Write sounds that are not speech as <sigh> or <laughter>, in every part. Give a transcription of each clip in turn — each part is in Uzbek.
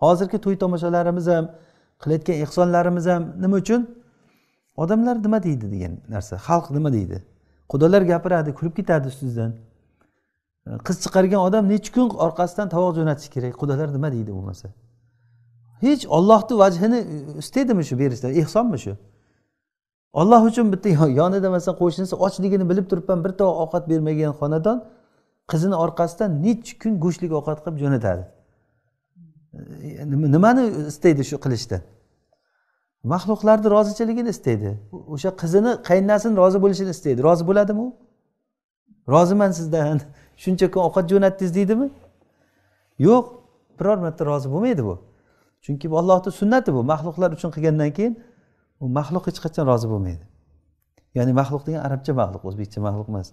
hozirgi to'y tomoshalarimiz ham qilayotgan ehsonlarimiz ham nima uchun odamlar nima deydi degan narsa xalq nima deydi xudolar gapiradi kulib ketadi ustingizdan e, qiz chiqargan odam necha kun orqasidan tovoq jo'natishi kerak xudolar nima deydi bo'lmasa hech ollohni vajhini e, istaydimi shu berishlar ehsonmi shu olloh uchun bitta yonida masalan qo'shnisi ochligini bilib turibman bir tovoq ovqat bermagan xonadon qizini orqasidan necha kun go'shtlik ovqat qilib jo'natadi nimani istaydi shu qilishdan maxluqlarni rozichiligini istaydi o'sha qizini qaynonasini rozi bo'lishini istaydi rozi bo'ladimi u roziman sizdan <laughs> shuncha kun ovqat jo'natdingiz deydimi yo'q biror marta rozi bo'lmaydi bu chunki bu allohni sunnati bu maxluqlar uchun qilgandan keyin u maxluq hech qachon rozi bo'lmaydi ya'ni maxluq degan arabcha maxluq o'zbekcha maxluq emas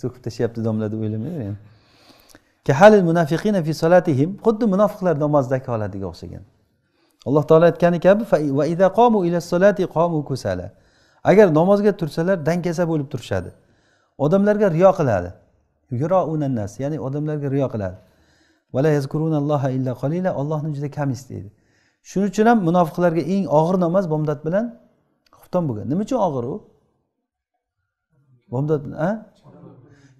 so'kib <laughs> tashlayapti domla deb o'ylamang munafiqina fi xuddi munofiqlar namozdagi holatiga o'xshagan alloh taolo aytgani kabi va qomu ila qomu agar namozga tursalar dangasa bo'lib turishadi odamlarga riyo qiladi nas ya'ni odamlarga riyo qiladi vala yazkurunalloha illa ollohni juda kam istaydi shuning uchun ham munofiqlarga eng og'ir namoz bomdod bilan xufton bo'lgan nima uchun og'ir u bomdod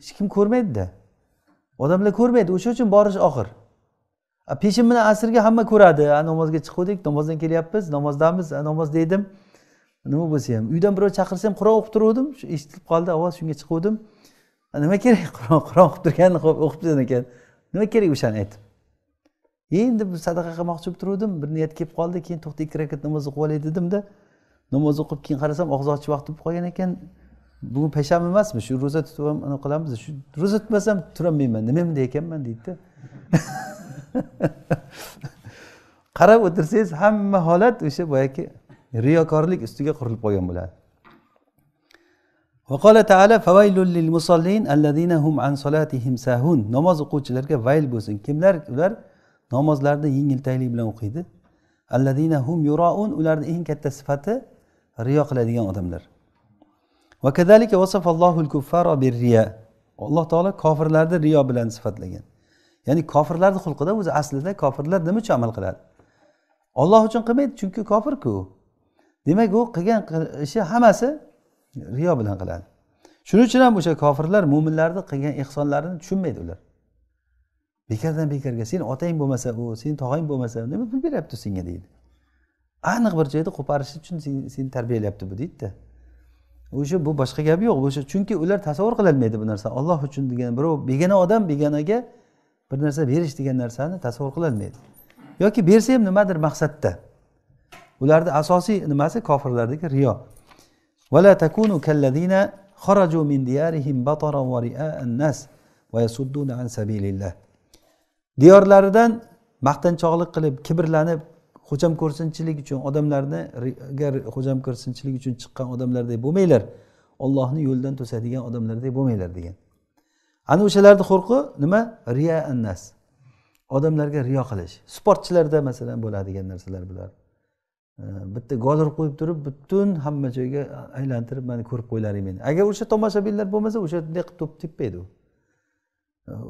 hech kim ko'rmaydida odamlar ko'rmaydi o'sha uchun borish og'ir peshin bilan asrga hamma ko'radi namozga chiqguvdik namozdan kelyapmiz namozdamiz namozda edim nima bo'lsa ham uydan birov chaqirsa ham qur'on o'qib turgandim shu eshitilib qoldi ovoz shunga chiqguvdim nima kerak qur'on <laughs> qur'on o'qib turganini o'qib turgan ekan nima kerak o'shani aytib e, endi sadaqa qilmoqchi bo'lib turuvdim bir niyat kelib qoldi keyin to'xta ikki rakat namoz o'qib olay dedimda namoz o'qib keyin qarasam og'iz ochish vaqt bo'lib qolgan ekan bu payshanba emasmi shu ro'za tutib ham anaqa qilamiz shu ro'za tutmasam turolmayman nima bunday ekanman deydida <laughs> qarab o'tirsangiz hamma holat o'sha boyagi riyokorlik ustiga qurilib qolgan bo'ladi وقال namoz o'quvchilarga vayl bo'lsin kimlar ular namozlarni yengiltaklik bilan o'qiydi alladina hum yuroun ularni eng katta sifati riyo qiladigan odamlar alloh taolo kofirlarni riyo bilan sifatlagan ya'ni kofirlarni xulqida o'zi aslida kofirlar nima uchun amal qiladi olloh uchun qilmaydi chunki kofirku demak u qilgan ishi hammasi riyo bilan qiladi shuning uchun ham o'sha kofirlar mo'minlarni qilgan ehsonlarini tushunmaydi ular bekardan bekarga sen otang bo'lmasa u sen tog'ang bo'lmasa nima pul beryapti senga deydi aniq bir joyda qo'parish uchun seni tarbiyalayapti bu deydida o'sha bu boshqa gap yo'q o'sha chunki ular tasavvur qilolmaydi bu narsa olloh uchun degan birov begona odam begonaga bir narsa berish degan narsani tasavvur qilolmaydi yoki bersa ham nimadir maqsadda ularni asosiy nimasi kofirlardagi riyo ولا تكونوا كالذين خرجوا من ديارهم بطرا ورئاء الناس ويصدون diyorlaridan maqtanchoqlik qilib kibrlanib xo'jamko'rsinchilik ko'rsinchilik uchun odamlarni agar xo'jamko'rsinchilik ko'rsinchilik uchun chiqqan odamlardek bo'lmanglar ollohni yo'ldan to'sadigan odamlardek bo'lmanglar degan ana o'shalarni qo'rqi nima riya annas odamlarga riyo qilish sportchilarda masalan bo'ladigan narsalar bular bitta gol urib qo'yib turib butun hamma joyga aylantirib mana ko'rib qo'ylaring meni agar o'sha tomoshabinlar bo'lmasa o'sha bunday qilib to'p tepmaydi u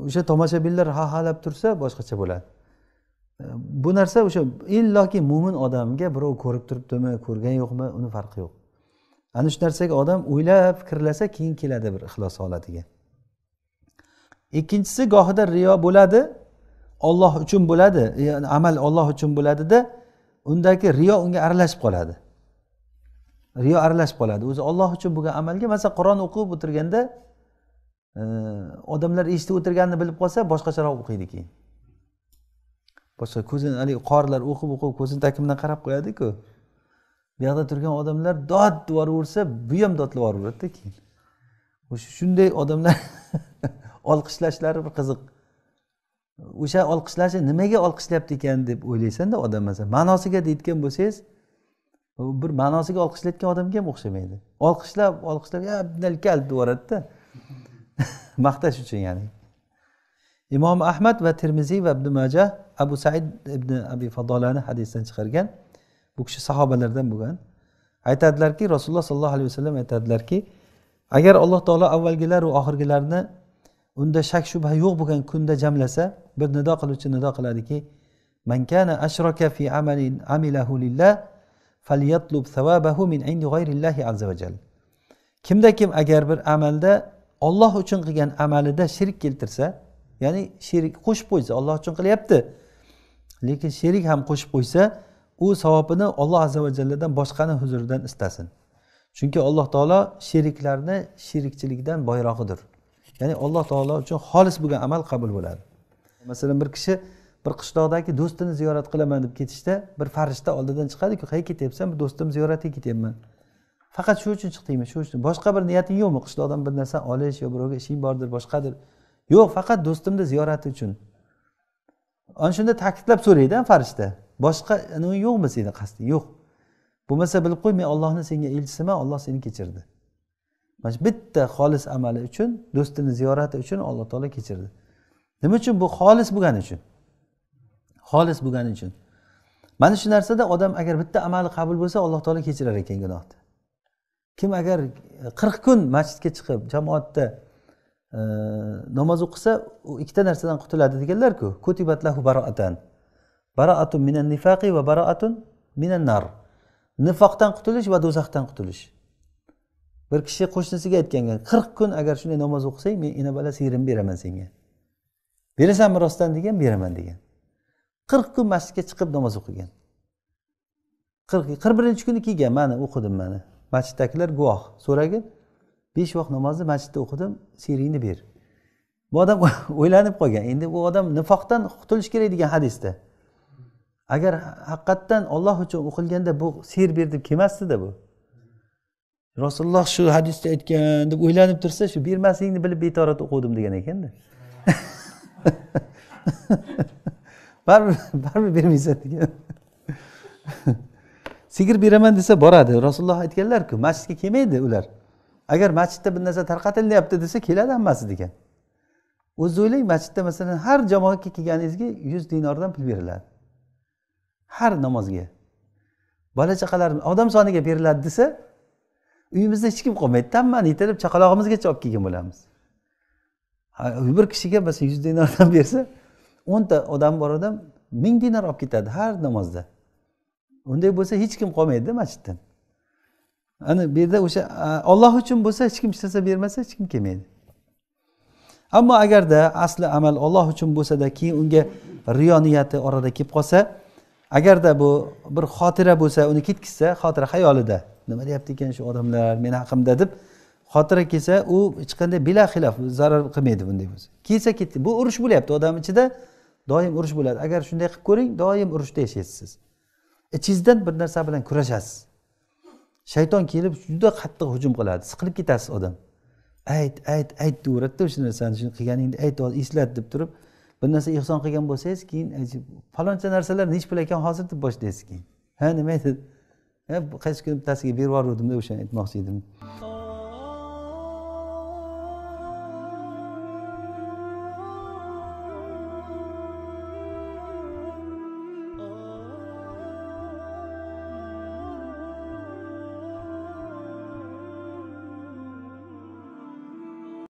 o'sha tomoshabinlar ha halab tursa boshqacha bo'ladi bu narsa o'sha illoki mo'min odamga birov ko'rib turibdimi ko'rgani yo'qmi uni farqi yo'q ana shu narsaga odam o'ylab fikrlasa keyin keladi bir ixlos holatiga ikkinchisi gohida riyo bo'ladi olloh uchun bo'ladi yani amal olloh uchun bo'ladida undagi riyo unga aralashib qoladi riyo aralashib qoladi o'zi olloh uchun bo'lgan amalga masalan qur'on o'qib o'tirganda e, odamlar eshitib o'tirganini bilib qolsa boshqacharoq o'qiydi keyin boshqa ko'zini haligi qorilar o'qib o'qib ko'zini tagi bilan qarab qo'yadiku yoqda turgan odamlar dod deb bu ham dodlab yuboraveradida keyin o'sha shunday odamlar <laughs> olqishlashlari bir qiziq o'sha olqishlashi nimaga olqishlayapti ekan deb o'ylaysanda odam masalan ma'nosiga deydigan bo'lsangiz bir ma'nosiga olqishlayotgan odamga ham o'xshamaydi olqishlab olqishlab ya abdalkal deb yuboradida <laughs> maqtash uchun ya'ni imom ahmad va termiziy va ibn majah abu said ibn abi fadolani hadisdan chiqargan bu kishi sahobalardan bo'lgan aytadilarki rasululloh sollallohu alayhi vasallam aytadilarki agar alloh taolo avvalgilaru oxirgilarni unda shak shubha yo'q bo'lgan kunda jamlasa bir nido qiluvchi nido qiladiki mankana ashroka fi amalin amilahu lillah falyatlub min indi g'ayrillahi vajal kimda kim agar bir amalda olloh uchun qilgan amalida shirk keltirsa ya'ni shirik qo'shib qo'ysa olloh uchun qilyapti lekin sherik ham qo'shib qo'ysa u savobini olloh azi vajalladan boshqani huzuridan istasin chunki alloh taolo sheriklarni sherikchilikdan boyrog'idir ya'ni alloh taolo uchun xolis bo'lgan amal qabul bo'ladi masalan bir kishi bir qishloqdagi do'stini ziyorat qilaman deb ketishda bir farishta oldidan chiqadiku qayerga ketyapsan do'stimni ziyoratiga ketyapman faqat shu uchun chiqdingmi shu uchun boshqa bir niyating yo'qmi qishloqdan bir narsa olish yo birovga ishing bordir boshqadir yo'q faqat do'stimni ziyorati uchun ana shunda ta'kidlab so'raydi farishta boshqa nima yo'qmi seni qasdi yo'q bo'lmasa bilib qo'y men ollohni senga elchisiman olloh seni kechirdi mana shu bitta xolis amali uchun do'stini ziyorati uchun alloh taolo kechirdi nima uchun bu xolis bo'lgani uchun xolis bo'lgani uchun mana shu narsada odam agar bitta amali qabul bo'lsa alloh taolo kechirar ekan gunohni kim agar qirq kun masjidga chiqib jamoatda namoz o'qisa u ikkita narsadan qutuladi deganlarku kutibat lahu baroatan baroatun minan nifaqi va baroatun minan nar nifoqdan qutulish va do'zaxdan qutulish bir kishi qo'shnisiga aytganga qirq kun agar shunday namoz o'qisang men ina sigirimni beraman senga berasanmi rostdan degan beraman degan qirq kun masjidga chiqib namoz o'qigan qirq qirq birinchi kuni kelgan mana o'qidim mana masjiddagilar guvoh so'ragin besh vaqt namozni masjidda o'qidim seringni ber bu odam <laughs> o'ylanib qolgan endi bu odam nifoqdan qutulish kerak degan hadisda agar haqiqatdan olloh uchun o'qilganda bu ser ber deb kelmasdida bu rasululloh shu hadisda aytgan deb o'ylanib tursa shu bermasligingni bilib betorat o'qigandim degan ekanda <laughs> baribir baribir bermaysan degan sigir beraman desa boradi rasululloh aytganlarku masjidga kelmaydi ular agar masjidda bir narsa tarqatilyapti desa keladi hammasi degan o'zingiz o'ylang masjidda masalan har jamoatga kelganingizga yuz dinordan pul beriladi har namozga bola chaqalarimiz odam soniga beriladi desa uyimizda hech kim qolmaydi hammani yetalab chaqalog'imizgacha olib kelgan bo'lamiz bir kishiga masalan yuz dinordan bersa o'nta odam bor odam ming dinor olib ketadi har namozda unday bo'lsa hech kim qolmaydida masjiddan ana bu yerda o'sha olloh uchun bo'lsa hech kim hech narsa bermasa hech kim kelmaydi ammo agarda asli amal olloh uchun bo'lsada keyin unga riyo niyati orada kelib qolsa agarda bu bir xotira bo'lsa uni ketkizsa xotira xayolida nima deyapti ekan shu odamlar meni haqimda deb xotira kelsa u hech qanday bila zarar qilmaydi bunday bo'lsa kelsa ketdi bu urush bo'lyapti odam ichida doim urush bo'ladi agar shunday qilib ko'ring doim urushda yashaysiz siz ichingizdan e, bir narsa bilan kurashasiz shayton kelib juda qattiq hujum qiladi siqilib ketasiz odam ayt ayt ayt deyveradida o'sha narsani shuni qilganingni ayt eslat deb turib bir narsa ehson qilgan bo'lsangiz keyin faloncha narsalar nechi pul ekan hozir deb boshlaysiz keyin ha nima edi qaysi kuni bittasiga berib yuborgandimda o'shani aytmoqchi edim